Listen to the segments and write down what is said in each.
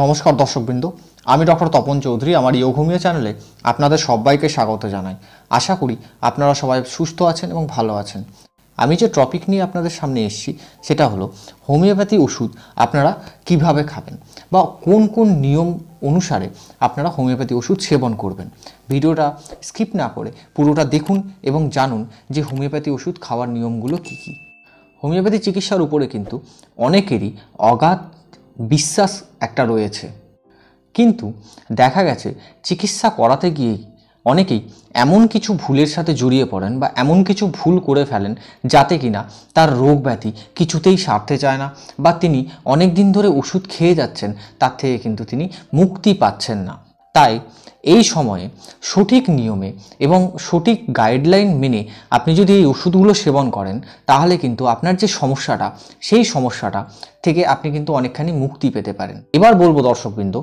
নমস্কার দর্শকবৃন্দ আমি ডক্টর তপন চৌধুরী আমার ইয়োঘুমিয়া চ্যানেলে আপনাদের সবাইকে স্বাগত জানাই আশা করি আপনারা সবাই সুস্থ আছেন এবং ভালো আছেন আমি যে টপিক নিয়ে আপনাদের সামনে এসেছি সেটা হলো হোমিওপ্যাথি ওষুধ আপনারা কিভাবে খাবেন বা কোন কোন নিয়ম অনুসারে আপনারা হোমিওপ্যাথি ওষুধ সেবন করবেন ভিডিওটা স্কিপ না করে পুরোটা দেখুন এবং জানুন যে হোমিওপ্যাথি ওষুধ খাওয়ার নিয়মগুলো কী কী হোমিওপ্যাথি চিকিৎসার উপরে কিন্তু অনেকেরই অগাধ বিশ্বাস একটা রয়েছে কিন্তু দেখা গেছে চিকিৎসা করাতে গিয়েই অনেকেই এমন কিছু ভুলের সাথে জড়িয়ে পড়েন বা এমন কিছু ভুল করে ফেলেন যাতে কিনা তার রোগ ব্যাধি কিছুতেই সারতে চায় না বা তিনি অনেক দিন ধরে ওষুধ খেয়ে যাচ্ছেন তার থেকে কিন্তু তিনি মুক্তি পাচ্ছেন না তাই এই সময়ে সঠিক নিয়মে এবং সঠিক গাইডলাইন মেনে আপনি যদি এই ওষুধগুলো সেবন করেন তাহলে কিন্তু আপনার যে সমস্যাটা সেই সমস্যাটা থেকে আপনি কিন্তু অনেকখানি মুক্তি পেতে পারেন এবার বলবো দর্শকবৃন্দ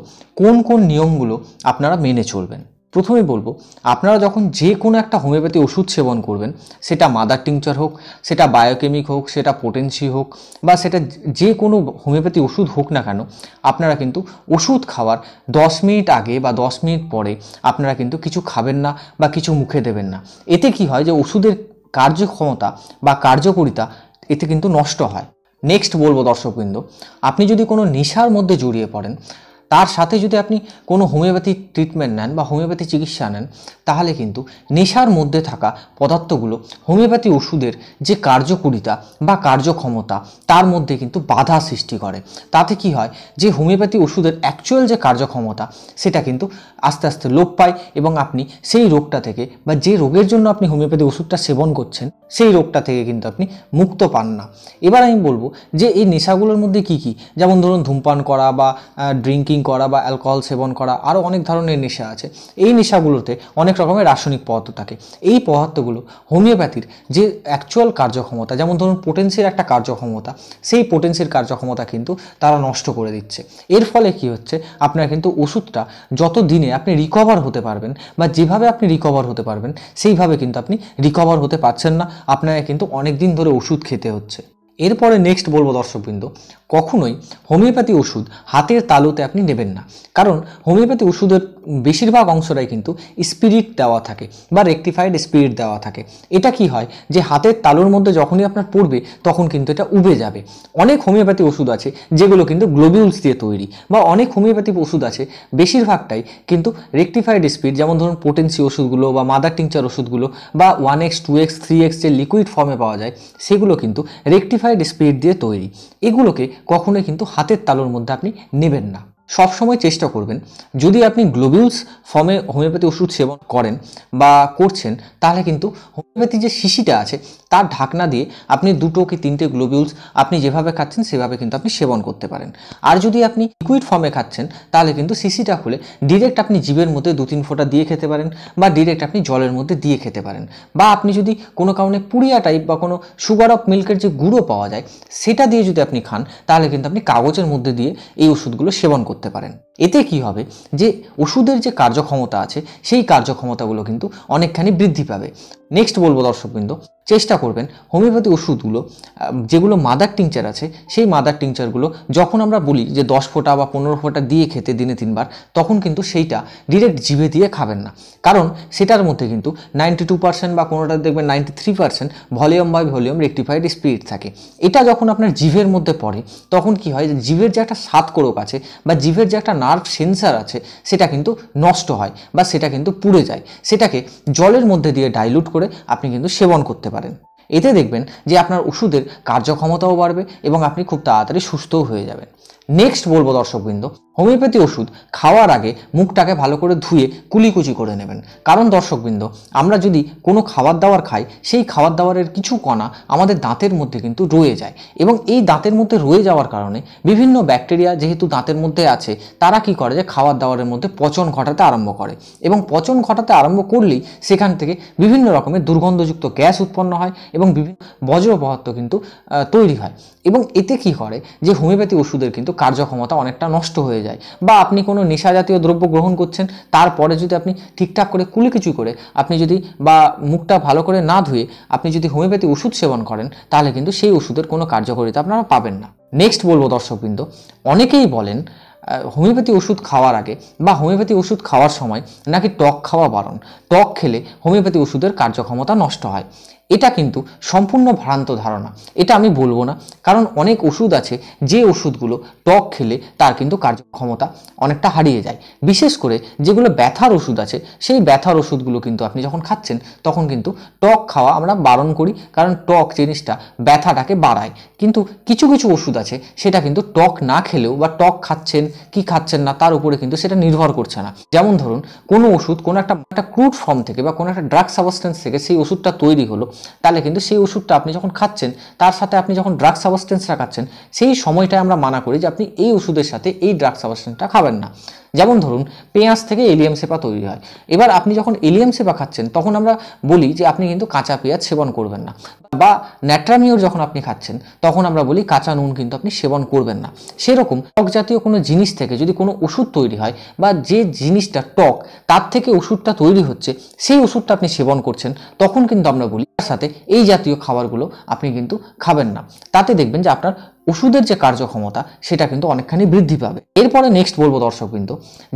কোন কোন নিয়মগুলো আপনারা মেনে চলবেন প্রথমে বলবো আপনারা যখন যে কোনো একটা হোমিওপ্যাথি ওষুধ সেবন করবেন সেটা মাদার টিংচার হোক সেটা বায়োকেমিক হোক সেটা পোটেন্সি হোক বা সেটা যে কোনো হোমিওপ্যাথি ওষুধ হোক না কেন আপনারা কিন্তু ওষুধ খাওয়ার দশ মিনিট আগে বা দশ মিনিট পরে আপনারা কিন্তু কিছু খাবেন না বা কিছু মুখে দেবেন না এতে কি হয় যে ওষুধের কার্যক্ষমতা বা কার্যকরিতা এতে কিন্তু নষ্ট হয় নেক্সট বলবো দর্শকবৃন্দ আপনি যদি কোনো নেশার মধ্যে জড়িয়ে পড়েন তার সাথে যদি আপনি কোনো হোমিওপ্যাথি ট্রিটমেন্ট নেন বা হোমিওপ্যাথি চিকিৎসা নেন তাহলে কিন্তু নেশার মধ্যে থাকা পদার্থগুলো হোমিওপ্যাথি ওষুধের যে কার্যকরিতা বা কার্যক্ষমতা তার মধ্যে কিন্তু বাধা সৃষ্টি করে তাতে কি হয় যে হোমিওপ্যাথি ওষুধের অ্যাকচুয়াল যে কার্যক্ষমতা সেটা কিন্তু আস্তে আস্তে লোপ পায় এবং আপনি সেই রোগটা থেকে বা যে রোগের জন্য আপনি হোমিওপ্যাথি ওষুধটা সেবন করছেন সেই রোগটা থেকে কিন্তু আপনি মুক্ত পান না এবার আমি বলবো যে এই নেশাগুলোর মধ্যে কি কি যেমন ধরুন ধূমপান করা বা ড্রিঙ্কিং ড্রিঙ্কিং করা বা অ্যালকোহল সেবন করা আরও অনেক ধরনের নেশা আছে এই নেশাগুলোতে অনেক রকমের রাসায়নিক পদার্থ থাকে এই পদার্থগুলো হোমিওপ্যাথির যে অ্যাকচুয়াল কার্যক্ষমতা যেমন ধরুন পোটেন্সির একটা কার্যক্ষমতা সেই পোটেন্সির কার্যক্ষমতা কিন্তু তারা নষ্ট করে দিচ্ছে এর ফলে কি হচ্ছে আপনার কিন্তু ওষুধটা যত দিনে আপনি রিকভার হতে পারবেন বা যেভাবে আপনি রিকভার হতে পারবেন সেইভাবে কিন্তু আপনি রিকভার হতে পারছেন না আপনাকে কিন্তু অনেক দিন ধরে ওষুধ খেতে হচ্ছে এরপরে নেক্সট বলবো দর্শকবৃন্দ কখনোই হোমিওপ্যাথি ওষুধ হাতের তালুতে আপনি নেবেন না কারণ হোমিওপ্যাথি ওষুধের বেশিরভাগ অংশটাই কিন্তু স্পিরিট দেওয়া থাকে বা রেক্টিফাইড স্পিরিট দেওয়া থাকে এটা কি হয় যে হাতের তালুর মধ্যে যখনই আপনার পড়বে তখন কিন্তু এটা উবে যাবে অনেক হোমিওপ্যাথি ওষুধ আছে যেগুলো কিন্তু গ্লোবিউলস দিয়ে তৈরি বা অনেক হোমিওপ্যাথি ওষুধ আছে বেশিরভাগটাই কিন্তু রেক্টিফাইড স্পিড যেমন ধরুন পোটেন্সি ওষুধগুলো বা মাদার টিংচার ওষুধগুলো বা one X two X three X যে লিকুইড ফর্মে পাওয়া যায় সেগুলো কিন্তু রেক্টিফাইড স্পিরিট দিয়ে তৈরি এগুলোকে কখনোই কিন্তু হাতের তালুর মধ্যে আপনি নেবেন না সবসময় চেষ্টা করবেন যদি আপনি গ্লোবিউলস ফর্মে হোমিওপ্যাথি ওষুধ সেবন করেন বা করছেন তাহলে কিন্তু হোমিওপ্যাথি যে শিশিটা আছে তার ঢাকনা দিয়ে আপনি দুটো কি তিনটে গ্লোবিউলস আপনি যেভাবে খাচ্ছেন সেভাবে কিন্তু আপনি সেবন করতে পারেন আর যদি আপনি লিকুইড ফর্মে খাচ্ছেন তাহলে কিন্তু শিশিটা খুলে ডিরেক্ট আপনি জীবের মধ্যে দু তিন ফোঁটা দিয়ে খেতে পারেন বা ডিরেক্ট আপনি জলের মধ্যে দিয়ে খেতে পারেন বা আপনি যদি কোনো কারণে পুড়িয়া টাইপ বা কোনো সুগার অফ মিল্কের যে গুঁড়ো পাওয়া যায় সেটা দিয়ে যদি আপনি খান তাহলে কিন্তু আপনি কাগজের মধ্যে দিয়ে এই ওষুধগুলো সেবন করতে করতে পারেন এতে কি হবে যে ওষুধের যে কার্যক্ষমতা আছে সেই কার্যক্ষমতাগুলো কিন্তু অনেকখানি বৃদ্ধি পাবে নেক্সট বলবো দর্শকবৃন্দ চেষ্টা করবেন হোমিওপ্যাথি ওষুধগুলো যেগুলো মাদার টিংচার আছে সেই মাদার টিংচারগুলো যখন আমরা বলি যে দশ ফোঁটা বা পনেরো ফোঁটা দিয়ে খেতে দিনে তিনবার তখন কিন্তু সেইটা ডিরেক্ট জিভে দিয়ে খাবেন না কারণ সেটার মধ্যে কিন্তু নাইনটি টু পার্সেন্ট বা কোনোটা দেখবেন ninety three percent volume by volume rectified spirit থাকে এটা যখন আপনার জিভের মধ্যে পড়ে তখন কি হয় জিভের যে একটা স্বাদ কোরক আছে বা জিভের যে একটা নার্ভ সেন্সার আছে সেটা কিন্তু নষ্ট হয় বা সেটা কিন্তু পুড়ে যায় সেটাকে জলের মধ্যে দিয়ে ডাইলুট করে করে আপনি কিন্তু সেবন করতে পারেন এতে দেখবেন যে আপনার ওষুধের কার্যক্ষমতাও বাড়বে এবং আপনি খুব তাড়াতাড়ি সুস্থও হয়ে যাবেন নেক্সট বলবো দর্শকবৃন্দ হোমিওপ্যাথি ওষুধ খাওয়ার আগে মুখটাকে ভালো করে ধুয়ে কুলিকুচি করে নেবেন কারণ দর্শকবৃন্দ আমরা যদি কোনো খাবার দাবার খাই সেই খাবার দাবারের কিছু কণা আমাদের দাঁতের মধ্যে কিন্তু রয়ে যায় এবং এই দাঁতের মধ্যে রয়ে যাওয়ার কারণে বিভিন্ন ব্যাকটেরিয়া যেহেতু দাঁতের মধ্যে আছে তারা কি করে যে খাবার দাবারের মধ্যে পচন ঘটাতে আরম্ভ করে এবং পচন ঘটাতে আরম্ভ করলেই সেখান থেকে বিভিন্ন রকমের দুর্গন্ধযুক্ত গ্যাস উৎপন্ন হয় এবং বিভিন্ন বজ্র পদার্থ কিন্তু তৈরি হয় এবং এতে কি করে যে হোমিওপ্যাথি ওষুধের কিন্তু কার্যক্ষমতা অনেকটা নষ্ট হয়ে যায় যায় বা আপনি কোনো নেশা জাতীয় দ্রব্য গ্রহণ করছেন তারপরে যদি আপনি ঠিকঠাক করে কিছু করে আপনি যদি বা মুখটা ভালো করে না ধুয়ে আপনি যদি হোমিওপ্যাথি ওষুধ সেবন করেন তাহলে কিন্তু সেই ওষুধের কোনো কার্যকারিতা আপনারা পাবেন না নেক্সট বলবো দর্শকবৃন্দ অনেকেই বলেন হোমিওপ্যাথি ওষুধ খাওয়ার আগে বা হোমিওপ্যাথি ওষুধ খাওয়ার সময় নাকি টক খাওয়া বারণ টক খেলে হোমিওপ্যাথি ওষুধের কার্যক্ষমতা নষ্ট হয় এটা কিন্তু সম্পূর্ণ ভ্রান্ত ধারণা এটা আমি বলবো না কারণ অনেক ওষুধ আছে যে ওষুধগুলো টক খেলে তার কিন্তু কার্যক্ষমতা অনেকটা হারিয়ে যায় বিশেষ করে যেগুলো ব্যথার ওষুধ আছে সেই ব্যথার ওষুধগুলো কিন্তু আপনি যখন খাচ্ছেন তখন কিন্তু টক খাওয়া আমরা বারণ করি কারণ টক জিনিসটা ব্যথাটাকে বাড়ায় কিন্তু কিছু কিছু ওষুধ আছে সেটা কিন্তু টক না খেলেও বা টক খাচ্ছেন কি খাচ্ছেন না তার উপরে কিন্তু সেটা নির্ভর করছে না যেমন ধরুন কোনো ওষুধ কোনো একটা একটা ক্রুড ফর্ম থেকে বা কোনো একটা ড্রাগ সাবস্টেন্স থেকে সেই ওষুধটা তৈরি হলো তাহলে কিন্তু সেই ওষুধটা আপনি যখন খাচ্ছেন তার সাথে আপনি যখন ড্রাগ সাবস্টেন্সটা খাচ্ছেন সেই সময়টায় আমরা মানা করি যে আপনি এই ওষুধের সাথে এই ড্রাগ সাবস্টেন্সটা খাবেন না যেমন ধরুন পেঁয়াজ থেকে এলিয়াম সেপা তৈরি হয় এবার আপনি যখন এলিয়াম সেপা খাচ্ছেন তখন আমরা বলি যে আপনি কিন্তু কাঁচা পেঁয়াজ সেবন করবেন না বা ন্যাট্রামিওর যখন আপনি খাচ্ছেন তখন আমরা বলি কাঁচা নুন কিন্তু আপনি সেবন করবেন না সেরকম টক জাতীয় কোনো জিনিস থেকে যদি কোনো ওষুধ তৈরি হয় বা যে জিনিসটা টক তার থেকে ওষুধটা তৈরি হচ্ছে সেই ওষুধটা আপনি সেবন করছেন তখন কিন্তু আমরা বলি তার সাথে এই জাতীয় খাবারগুলো আপনি কিন্তু খাবেন না তাতে দেখবেন যে আপনার ওষুধের যে কার্যক্ষমতা সেটা কিন্তু অনেকখানি বৃদ্ধি পাবে এরপরে নেক্সট বলবো দর্শক কিন্তু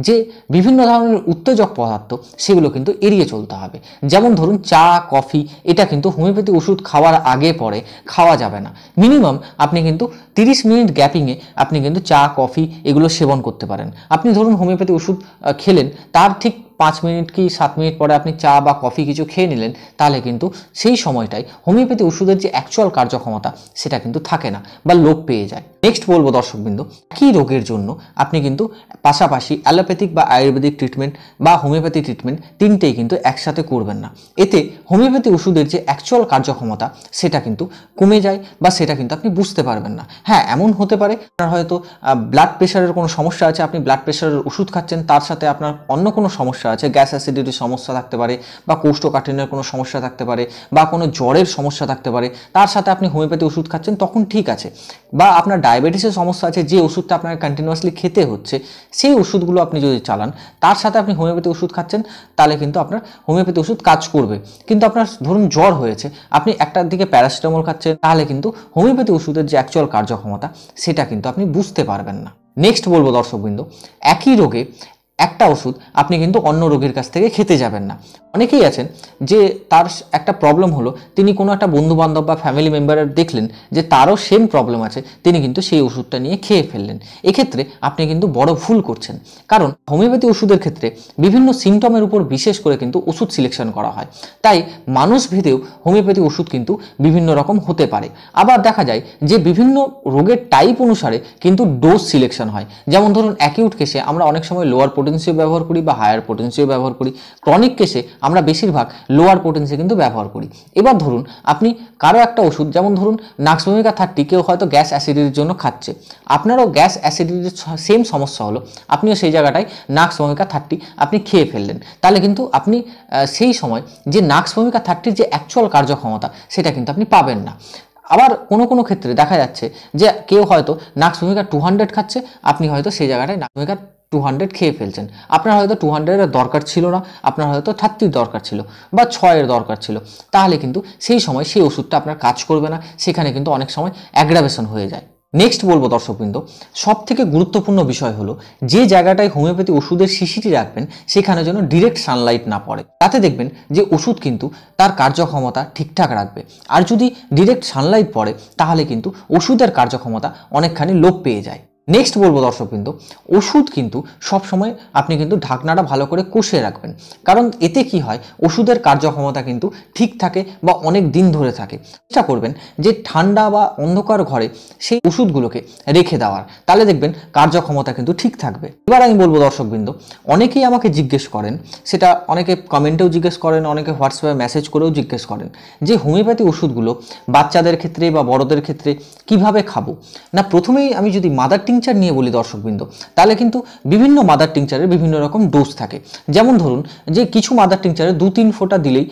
যে বিভিন্ন ধরনের উত্তেজক পদার্থ সেগুলো কিন্তু এড়িয়ে চলতে হবে যেমন ধরুন চা কফি এটা কিন্তু হোমিওপ্যাথি ওষুধ খাওয়ার আগে পরে খাওয়া যাবে না মিনিমাম আপনি কিন্তু 30 মিনিট গ্যাপিংয়ে আপনি কিন্তু চা কফি এগুলো সেবন করতে পারেন আপনি ধরুন হোমিওপ্যাথি ওষুধ খেলেন তার ঠিক পাঁচ মিনিট কি সাত মিনিট পরে আপনি চা বা কফি কিছু খেয়ে নিলেন তাহলে কিন্তু সেই সময়টাই হোমিওপ্যাথি ওষুধের যে অ্যাকচুয়াল কার্যক্ষমতা সেটা কিন্তু থাকে না বা লোপ পেয়ে যায় নেক্সট বলবো দর্শকবৃন্দ একই রোগের জন্য আপনি কিন্তু পাশাপাশি অ্যালোপ্যাথিক বা আয়ুর্বেদিক ট্রিটমেন্ট বা হোমিওপ্যাথি ট্রিটমেন্ট তিনটেই কিন্তু একসাথে করবেন না এতে হোমিওপ্যাথি ওষুধের যে অ্যাকচুয়াল কার্যক্ষমতা সেটা কিন্তু কমে যায় বা সেটা কিন্তু আপনি বুঝতে পারবেন না হ্যাঁ এমন হতে পারে আপনার হয়তো ব্লাড প্রেশারের কোনো সমস্যা আছে আপনি ব্লাড প্রেশারের ওষুধ খাচ্ছেন তার সাথে আপনার অন্য কোনো সমস্যা আছে গ্যাস অ্যাসিডিটির সমস্যা থাকতে পারে বা কোষ্ঠকাঠিন্যের কোনো সমস্যা থাকতে পারে বা কোনো জ্বরের সমস্যা থাকতে পারে তার সাথে আপনি হোমিওপ্যাথি ওষুধ খাচ্ছেন তখন ঠিক আছে বা আপনার ডায়াবেটিসের সমস্যা আছে যে ওষুধটা আপনাকে কন্টিনিউয়াসলি খেতে হচ্ছে সেই ওষুধগুলো আপনি যদি চালান তার সাথে আপনি হোমিওপ্যাথি ওষুধ খাচ্ছেন তাহলে কিন্তু আপনার হোমিওপ্যাথি ওষুধ কাজ করবে কিন্তু আপনার ধরুন জ্বর হয়েছে আপনি একটার দিকে প্যারাসিটামল খাচ্ছেন তাহলে কিন্তু হোমিওপ্যাথি ওষুধের যে অ্যাকচুয়াল কার্যক্ষমতা সেটা কিন্তু আপনি বুঝতে পারবেন না নেক্সট বলবো দর্শকবৃন্দ একই রোগে একটা ওষুধ আপনি কিন্তু অন্য রোগীর কাছ থেকে খেতে যাবেন না অনেকেই আছেন যে তার একটা প্রবলেম হলো তিনি কোনো একটা বন্ধু বান্ধব বা ফ্যামিলি মেম্বারের দেখলেন যে তারও সেম প্রবলেম আছে তিনি কিন্তু সেই ওষুধটা নিয়ে খেয়ে ফেললেন এক্ষেত্রে আপনি কিন্তু বড় ভুল করছেন কারণ হোমিওপ্যাথি ওষুধের ক্ষেত্রে বিভিন্ন সিমটমের উপর বিশেষ করে কিন্তু ওষুধ সিলেকশন করা হয় তাই মানুষ ভেদেও হোমিওপ্যাথি ওষুধ কিন্তু বিভিন্ন রকম হতে পারে আবার দেখা যায় যে বিভিন্ন রোগের টাইপ অনুসারে কিন্তু ডোজ সিলেকশন হয় যেমন ধরুন অ্যাকিউট কেসে আমরা অনেক সময় লোয়ার পোটেন্সিও ব্যবহার করি বা হায়ার পোটেন্সিও ব্যবহার করি ক্রনিক কেসে আমরা বেশিরভাগ লোয়ার পোটেন্সি কিন্তু ব্যবহার করি এবার ধরুন আপনি কারো একটা ওষুধ যেমন ধরুন নাক্সভূমিকা থার্টি কেউ হয়তো গ্যাস অ্যাসিডিটির জন্য খাচ্ছে আপনারও গ্যাস অ্যাসিডিটির সেম সমস্যা হলো আপনিও সেই জায়গাটায় নাক্সভূমিকা থার্টি আপনি খেয়ে ফেললেন তাহলে কিন্তু আপনি সেই সময় যে নাক্সভূমিকা থার্টির যে অ্যাকচুয়াল কার্যক্ষমতা সেটা কিন্তু আপনি পাবেন না আবার কোনো কোনো ক্ষেত্রে দেখা যাচ্ছে যে কেউ হয়তো নাক্স ভূমিকা টু হান্ড্রেড খাচ্ছে আপনি হয়তো সেই জায়গাটায় নাক্স টু হান্ড্রেড খেয়ে ফেলছেন আপনার হয়তো টু হান্ড্রেডের দরকার ছিল না আপনার হয়তো থার্টির দরকার ছিল বা ছয়ের দরকার ছিল তাহলে কিন্তু সেই সময় সেই ওষুধটা আপনার কাজ করবে না সেখানে কিন্তু অনেক সময় অ্যাগ্রাভেশন হয়ে যায় নেক্সট বলবো দর্শকবৃন্দ সব থেকে গুরুত্বপূর্ণ বিষয় হলো যে জায়গাটায় হোমিওপ্যাথি ওষুধের শিশিটি রাখবেন সেখানে যেন ডিরেক্ট সানলাইট না পড়ে তাতে দেখবেন যে ওষুধ কিন্তু তার কার্যক্ষমতা ঠিকঠাক রাখবে আর যদি ডিরেক্ট সানলাইট পড়ে তাহলে কিন্তু ওষুধের কার্যক্ষমতা অনেকখানি লোপ পেয়ে যায় নেক্সট বলবো দর্শকবৃন্দ ওষুধ কিন্তু সবসময় আপনি কিন্তু ঢাকনাটা ভালো করে কষিয়ে রাখবেন কারণ এতে কি হয় ওষুধের কার্যক্ষমতা কিন্তু ঠিক থাকে বা অনেক দিন ধরে থাকে চেষ্টা করবেন যে ঠান্ডা বা অন্ধকার ঘরে সেই ওষুধগুলোকে রেখে দেওয়ার তাহলে দেখবেন কার্যক্ষমতা কিন্তু ঠিক থাকবে এবার আমি বলবো দর্শকবৃন্দ অনেকেই আমাকে জিজ্ঞেস করেন সেটা অনেকে কমেন্টেও জিজ্ঞেস করেন অনেকে হোয়াটসঅ্যাপে মেসেজ করেও জিজ্ঞেস করেন যে হোমিওপ্যাথি ওষুধগুলো বাচ্চাদের ক্ষেত্রে বা বড়দের ক্ষেত্রে কিভাবে খাবো না প্রথমেই আমি যদি মাদারটি টিংচার নিয়ে বলি দর্শকবৃন্দ তাহলে কিন্তু বিভিন্ন মাদার টিংচারের বিভিন্ন রকম ডোজ থাকে যেমন ধরুন যে কিছু মাদার টিংচারে দু তিন ফোঁটা দিলেই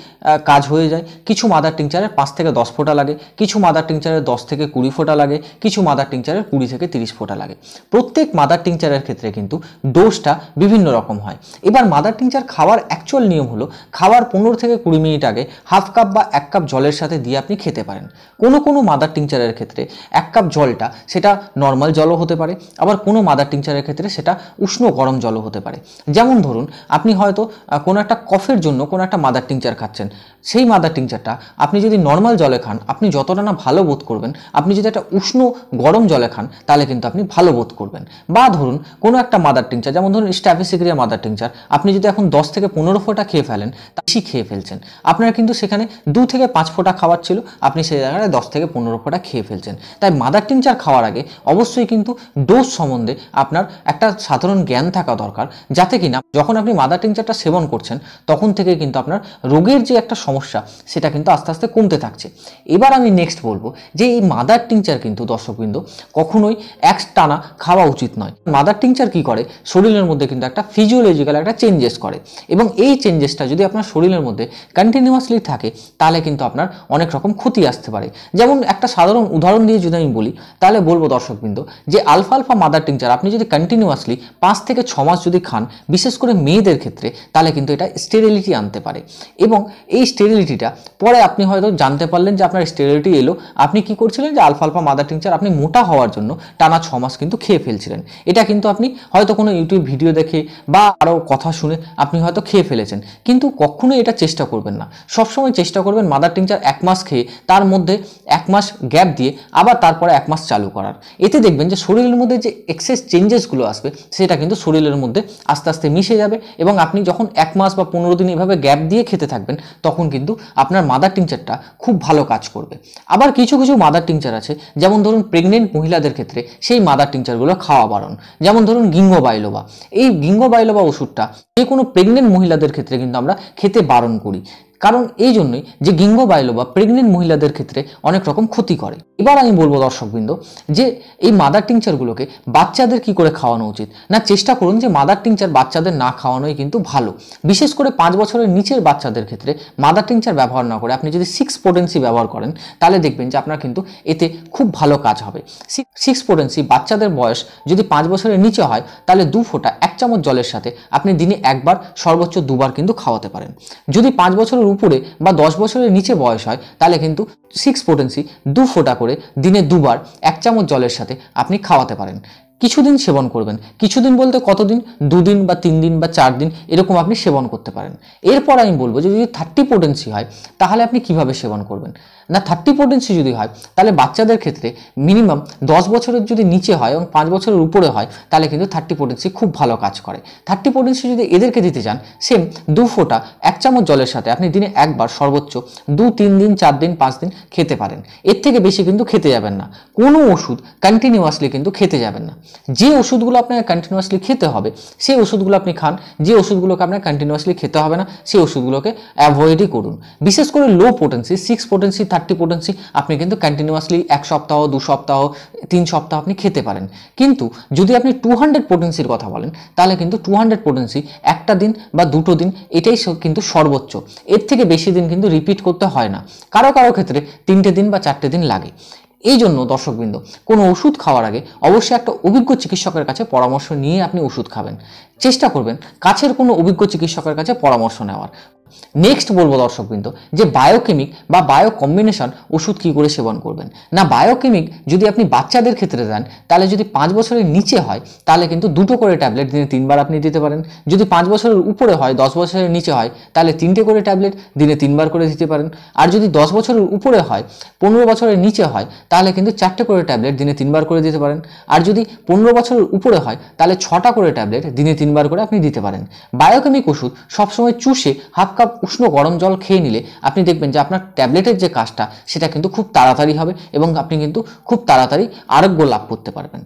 কাজ হয়ে যায় কিছু মাদার টিংচারের পাঁচ থেকে দশ ফোঁটা লাগে কিছু মাদার টিংচারের দশ থেকে কুড়ি ফোঁটা লাগে কিছু মাদার টিংচারের কুড়ি থেকে তিরিশ ফোঁটা লাগে প্রত্যেক মাদার টিংচারের ক্ষেত্রে কিন্তু ডোজটা বিভিন্ন রকম হয় এবার মাদার টিংচার খাওয়ার অ্যাকচুয়াল নিয়ম হলো খাওয়ার পনেরো থেকে কুড়ি মিনিট আগে হাফ কাপ বা এক কাপ জলের সাথে দিয়ে আপনি খেতে পারেন কোনো কোনো মাদার টিংচারের ক্ষেত্রে এক কাপ জলটা সেটা নর্মাল জলও হতে পারে পারে আবার কোনো মাদার টিংচারের ক্ষেত্রে সেটা উষ্ণ গরম জলও হতে পারে যেমন ধরুন আপনি হয়তো কোনো একটা কফের জন্য কোনো একটা মাদার টিংচার খাচ্ছেন সেই মাদার টিংচারটা আপনি যদি নর্মাল জলে খান আপনি যতটা না ভালো বোধ করবেন আপনি যদি একটা উষ্ণ গরম জলে খান তাহলে কিন্তু আপনি ভালো বোধ করবেন বা ধরুন কোনো একটা মাদার টিংচার যেমন ধরুন স্ট্যাফিসিক্রিয়া মাদার টিংচার আপনি যদি এখন দশ থেকে পনেরো ফোঁটা খেয়ে ফেলেন তা বেশি খেয়ে ফেলছেন আপনার কিন্তু সেখানে দু থেকে পাঁচ ফোঁটা খাওয়ার ছিল আপনি সেই জায়গায় দশ থেকে পনেরো ফোঁটা খেয়ে ফেলছেন তাই মাদার টিংচার খাওয়ার আগে অবশ্যই কিন্তু ডোজ সম্বন্ধে আপনার একটা সাধারণ জ্ঞান থাকা দরকার যাতে কিনা যখন আপনি মাদার টিংচারটা সেবন করছেন তখন থেকে কিন্তু আপনার রোগের যে একটা সমস্যা সেটা কিন্তু আস্তে আস্তে কমতে থাকছে এবার আমি নেক্সট বলবো যে এই মাদার টিংচার কিন্তু দর্শকবৃন্দ কখনোই এক টানা খাওয়া উচিত নয় মাদার টিংচার কি করে শরীরের মধ্যে কিন্তু একটা ফিজিওলজিক্যাল একটা চেঞ্জেস করে এবং এই চেঞ্জেসটা যদি আপনার শরীরের মধ্যে কন্টিনিউয়াসলি থাকে তাহলে কিন্তু আপনার অনেক রকম ক্ষতি আসতে পারে যেমন একটা সাধারণ উদাহরণ দিয়ে যদি আমি বলি তাহলে বলবো দর্শকবৃন্দ যে আলফা আলফা মাদার টিংচার আপনি যদি কন্টিনিউয়াসলি পাঁচ থেকে ছ মাস যদি খান বিশেষ করে মেয়েদের ক্ষেত্রে তাহলে কিন্তু এটা স্টেরিলিটি আনতে পারে এবং এই স্টেরিলিটিটা পরে আপনি হয়তো জানতে পারলেন যে আপনার স্টেরিলিটি এলো আপনি কি করছিলেন যে আলফা আলফা মাদার টিংচার আপনি মোটা হওয়ার জন্য টানা ছ মাস কিন্তু খেয়ে ফেলছিলেন এটা কিন্তু আপনি হয়তো কোনো ইউটিউব ভিডিও দেখে বা আরও কথা শুনে আপনি হয়তো খেয়ে ফেলেছেন কিন্তু কখনোই এটা চেষ্টা করবেন না সবসময় চেষ্টা করবেন মাদার টিংচার এক মাস খেয়ে তার মধ্যে এক মাস গ্যাপ দিয়ে আবার তারপরে এক মাস চালু করার এতে দেখবেন যে শরীরের মধ্যে যে এক্সেস চেঞ্জেসগুলো আসবে সেটা কিন্তু শরীরের মধ্যে আস্তে আস্তে মিশে যাবে এবং আপনি যখন এক মাস বা পনেরো দিন এভাবে গ্যাপ দিয়ে খেতে থাকবেন তখন কিন্তু আপনার মাদার টিংচারটা খুব ভালো কাজ করবে আবার কিছু কিছু মাদার টিংচার আছে যেমন ধরুন প্রেগনেন্ট মহিলাদের ক্ষেত্রে সেই মাদার টিংচারগুলো খাওয়া বারণ যেমন ধরুন গিঙ্গ বাইলোবা এই গিঙ্গ বাইলোবা ওষুধটা যে কোনো প্রেগনেন্ট মহিলাদের ক্ষেত্রে কিন্তু আমরা খেতে বারণ করি কারণ এই জন্যই যে গিঙ্গ বা প্রেগনেন্ট মহিলাদের ক্ষেত্রে অনেক রকম ক্ষতি করে এবার আমি বলবো দর্শকবৃন্দ যে এই মাদার টিংচারগুলোকে বাচ্চাদের কি করে খাওয়ানো উচিত না চেষ্টা করুন যে মাদার টিংচার বাচ্চাদের না খাওয়ানোই কিন্তু ভালো বিশেষ করে পাঁচ বছরের নিচের বাচ্চাদের ক্ষেত্রে মাদার টিংচার ব্যবহার না করে আপনি যদি সিক্স পোটেন্সি ব্যবহার করেন তাহলে দেখবেন যে আপনার কিন্তু এতে খুব ভালো কাজ হবে সিক্স পোটেন্সি বাচ্চাদের বয়স যদি পাঁচ বছরের নিচে হয় তাহলে দু ফোঁটা এক চামচ জলের সাথে আপনি দিনে একবার সর্বোচ্চ দুবার কিন্তু খাওয়াতে পারেন যদি পাঁচ বছরের উপরে বা দশ বছরের নিচে বয়স হয় তাহলে কিন্তু সিক্স পোটেন্সি দু ফোঁটা করে দিনে দুবার এক চামচ জলের সাথে আপনি খাওয়াতে পারেন কিছুদিন সেবন করবেন কিছুদিন বলতে কতদিন দুদিন বা তিন দিন বা চার দিন এরকম আপনি সেবন করতে পারেন এরপর আমি বলবো যদি থার্টি পোটেন্সি হয় তাহলে আপনি কিভাবে সেবন করবেন না থার্টি পোটেন্সি যদি হয় তাহলে বাচ্চাদের ক্ষেত্রে মিনিমাম দশ বছরের যদি নিচে হয় এবং পাঁচ বছরের উপরে হয় তাহলে কিন্তু থার্টি পোটেন্সি খুব ভালো কাজ করে থার্টি পোটেন্সি যদি এদেরকে দিতে চান সেম দু ফোঁটা এক চামচ জলের সাথে আপনি দিনে একবার সর্বোচ্চ দু তিন দিন চার দিন পাঁচ দিন খেতে পারেন এর থেকে বেশি কিন্তু খেতে যাবেন না কোনো ওষুধ কন্টিনিউয়াসলি কিন্তু খেতে যাবেন না যে ওষুধগুলো আপনাকে কন্টিনিউয়াসলি খেতে হবে সেই ওষুধগুলো আপনি খান যে ওষুধগুলোকে আপনাকে কন্টিনিউয়াসলি খেতে হবে না সেই ওষুধগুলোকে অ্যাভয়েডই করুন বিশেষ করে low potency six potency thirty potency আপনি কিন্তু কন্টিনিউয়াসলি এক সপ্তাহ দু সপ্তাহ তিন সপ্তাহ আপনি খেতে পারেন কিন্তু যদি আপনি টু হান্ড্রেড পোটেন্সির কথা বলেন তাহলে কিন্তু টু হান্ড্রেড পোটেন্সি একটা দিন বা দুটো দিন এটাই কিন্তু সর্বোচ্চ এর থেকে বেশি দিন কিন্তু রিপিট করতে হয় না কারো কারো ক্ষেত্রে তিনটে দিন বা চারটে দিন লাগে এই জন্য দর্শকবৃন্দ কোনো ওষুধ খাওয়ার আগে অবশ্যই একটা অভিজ্ঞ চিকিৎসকের কাছে পরামর্শ নিয়ে আপনি ওষুধ খাবেন চেষ্টা করবেন কাছের কোনো অভিজ্ঞ চিকিৎসকের কাছে পরামর্শ নেওয়ার নেক্সট বলবো দর্শক কিন্তু যে বায়োকেমিক বা বায়ো কম্বিনেশন ওষুধ কী করে সেবন করবেন না বায়োকেমিক যদি আপনি বাচ্চাদের ক্ষেত্রে দেন তাহলে যদি পাঁচ বছরের নিচে হয় তাহলে কিন্তু দুটো করে ট্যাবলেট দিনে তিনবার আপনি দিতে পারেন যদি পাঁচ বছরের উপরে হয় দশ বছরের নিচে হয় তাহলে তিনটে করে ট্যাবলেট দিনে তিনবার করে দিতে পারেন আর যদি দশ বছরের উপরে হয় পনেরো বছরের নিচে হয় তাহলে কিন্তু চারটে করে ট্যাবলেট দিনে তিনবার করে দিতে পারেন আর যদি পনেরো বছরের উপরে হয় তাহলে ছটা করে ট্যাবলেট দিনে তিনবার করে আপনি দিতে পারেন বায়োকেমিক ওষুধ সবসময় চুষে হাফ কাপ উষ্ণ গরম জল খেয়ে নিলে আপনি দেখবেন যে আপনার ট্যাবলেটের যে কাজটা সেটা কিন্তু খুব তাড়াতাড়ি হবে এবং আপনি কিন্তু খুব তাড়াতাড়ি আরোগ্য লাভ করতে পারবেন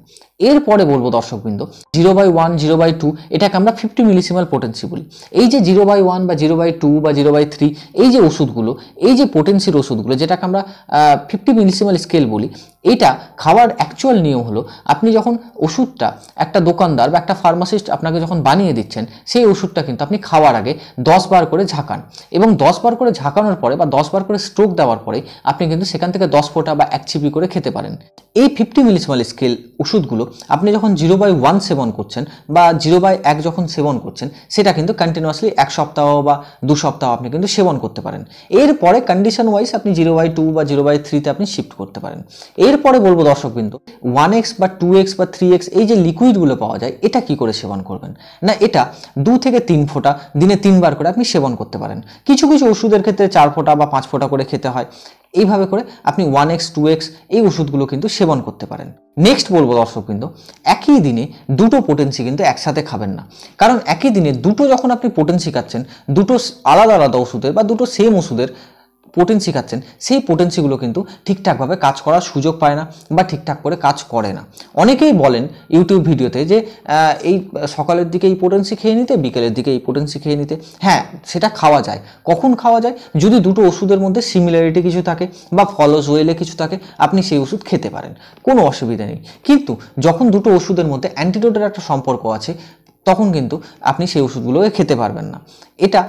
এরপরে বলবো দর্শকবৃন্দ zero by one zero by two এটাকে আমরা ফিফটি মিলিসিমাল পোটেন্সি বলি এই যে জিরো বাই ওয়ান বা জিরো বাই টু বা জিরো বাই থ্রি এই যে ওষুধগুলো এই যে পোটেন্সির ওষুধগুলো যেটাকে আমরা ফিফটি মিলিসিমাল স্কেল বলি এটা খাওয়ার অ্যাকচুয়াল নিয়ম হলো আপনি যখন ওষুধটা একটা দোকানদার বা একটা ফার্মাসিস্ট আপনাকে যখন বানিয়ে দিচ্ছেন সেই ওষুধটা কিন্তু আপনি খাওয়ার আগে দশ বার করে ঝাঁকান এবং দশ বার করে ঝাঁকানোর পরে বা দশ বার করে স্ট্রোক দেওয়ার পরে আপনি কিন্তু সেখান থেকে দশ ফোঁটা বা এক ছিপি করে খেতে পারেন এই ফিফটি মিলিসিমাল স্কেল ওষুধগুলো আপনি যখন জিরো বাই ওয়ান সেবন করছেন বা জিরো বাই এক যখন সেবন করছেন সেটা কিন্তু কন্টিনিউয়াসলি এক সপ্তাহ বা দু সপ্তাহ আপনি কিন্তু সেবন করতে পারেন এরপরে কন্ডিশন ওয়াইজ আপনি জিরো বাই টু বা জিরো বাই থ্রিতে আপনি শিফট করতে পারেন এরপরে বলবো দর্শক কিন্তু ওয়ান এক্স বা টু এক্স বা থ্রি এক্স এই যে লিকুইডগুলো পাওয়া যায় এটা কি করে সেবন করবেন না এটা দু থেকে তিন ফোঁটা দিনে তিনবার করে আপনি সেবন করতে পারেন কিছু কিছু ওষুধের ক্ষেত্রে চার ফোঁটা বা পাঁচ ফোঁটা করে খেতে হয় এইভাবে করে আপনি ওয়ান এক্স টু এক্স এই ওষুধগুলো কিন্তু সেবন করতে পারেন নেক্সট বলবো দর্শক কিন্তু একই দিনে দুটো পোটেন্সি কিন্তু একসাথে খাবেন না কারণ একই দিনে দুটো যখন আপনি পোটেন্সি খাচ্ছেন দুটো আলাদা আলাদা ওষুধের বা দুটো সেম ওষুধের প্রোটিন শেখাচ্ছেন সেই পোটেন্সিগুলো কিন্তু ঠিকঠাকভাবে কাজ করার সুযোগ পায় না বা ঠিকঠাক করে কাজ করে না অনেকেই বলেন ইউটিউব ভিডিওতে যে এই সকালের দিকে এই পোটেন্সি খেয়ে নিতে বিকেলের দিকে এই পোটেন্সি খেয়ে নিতে হ্যাঁ সেটা খাওয়া যায় কখন খাওয়া যায় যদি দুটো ওষুধের মধ্যে সিমিলারিটি কিছু থাকে বা ফলস ওয়েলে কিছু থাকে আপনি সেই ওষুধ খেতে পারেন কোনো অসুবিধা নেই কিন্তু যখন দুটো ওষুধের মধ্যে অ্যান্টিডোটের একটা সম্পর্ক আছে তখন কিন্তু আপনি সেই ওষুধগুলোকে খেতে পারবেন না এটা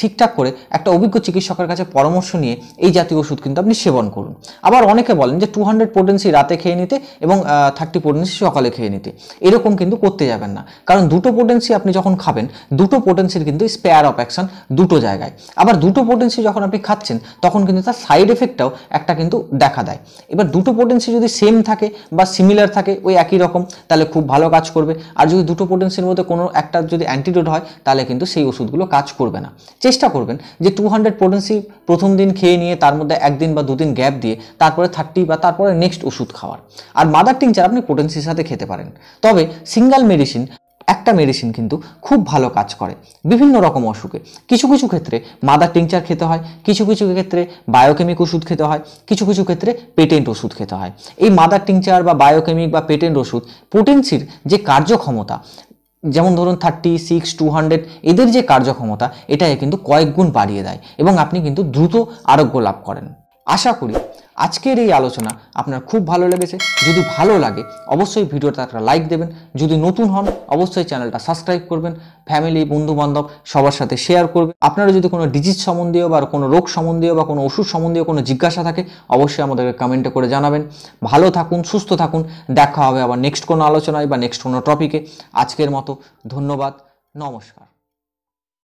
ঠিকঠাক করে একটা অভিজ্ঞ চিকিৎসকের কাছে পরামর্শ নিয়ে এই জাতীয় ওষুধ কিন্তু আপনি সেবন করুন আবার অনেকে বলেন যে টু হান্ড্রেড পোটেন্সি রাতে খেয়ে নিতে এবং থার্টি পোটেন্সি সকালে খেয়ে নিতে এরকম কিন্তু করতে যাবেন না কারণ দুটো পোটেন্সি আপনি যখন খাবেন দুটো পোটেন্সির কিন্তু স্পেয়ার অফ অ্যাকশন দুটো জায়গায় আবার দুটো পোটেন্সি যখন আপনি খাচ্ছেন তখন কিন্তু তার সাইড এফেক্টটাও একটা কিন্তু দেখা দেয় এবার দুটো পোটেন্সি যদি সেম থাকে বা সিমিলার থাকে ওই একই রকম তাহলে খুব ভালো কাজ করবে আর যদি দুটো পোটেন্সির মধ্যে কোনো একটা যদি অ্যান্টিডোট হয় তাহলে কিন্তু সেই ওষুধগুলো কাজ করবে না চেষ্টা করবেন যে টু হান্ড্রেড পোটেন্সি প্রথম দিন খেয়ে নিয়ে তার মধ্যে একদিন বা দুদিন গ্যাপ দিয়ে তারপরে থার্টি বা তারপরে নেক্সট ওষুধ খাওয়ার আর মাদার টিংচার আপনি পোটেন্সির সাথে খেতে পারেন তবে সিঙ্গাল মেডিসিন একটা মেডিসিন কিন্তু খুব ভালো কাজ করে বিভিন্ন রকম অসুখে কিছু কিছু ক্ষেত্রে মাদার টিংচার খেতে হয় কিছু কিছু ক্ষেত্রে বায়োকেমিক ওষুধ খেতে হয় কিছু কিছু ক্ষেত্রে পেটেন্ট ওষুধ খেতে হয় এই মাদার টিংচার বা বায়োকেমিক বা পেটেন্ট ওষুধ পোটেন্সির যে কার্যক্ষমতা যেমন ধরুন থার্টি সিক্স টু হান্ড্রেড এদের যে কার্যক্ষমতা এটাকে কিন্তু কয়েক গুণ বাড়িয়ে দেয় এবং আপনি কিন্তু দ্রুত আরোগ্য লাভ করেন আশা করি আজকের এই আলোচনা আপনার খুব ভালো লেগেছে যদি ভালো লাগে অবশ্যই ভিডিওটা একটা লাইক দেবেন যদি নতুন হন অবশ্যই চ্যানেলটা সাবস্ক্রাইব করবেন ফ্যামিলি বন্ধুবান্ধব সবার সাথে শেয়ার করবেন আপনারা যদি কোনো ডিজিজ সম্বন্ধীয় বা কোনো রোগ সম্বন্ধীয় বা কোনো ওষুধ সম্বন্ধীয় কোনো জিজ্ঞাসা থাকে অবশ্যই আমাদেরকে কমেন্টে করে জানাবেন ভালো থাকুন সুস্থ থাকুন দেখা হবে আবার নেক্সট কোনো আলোচনায় বা নেক্সট কোনো টপিকে আজকের মতো ধন্যবাদ নমস্কার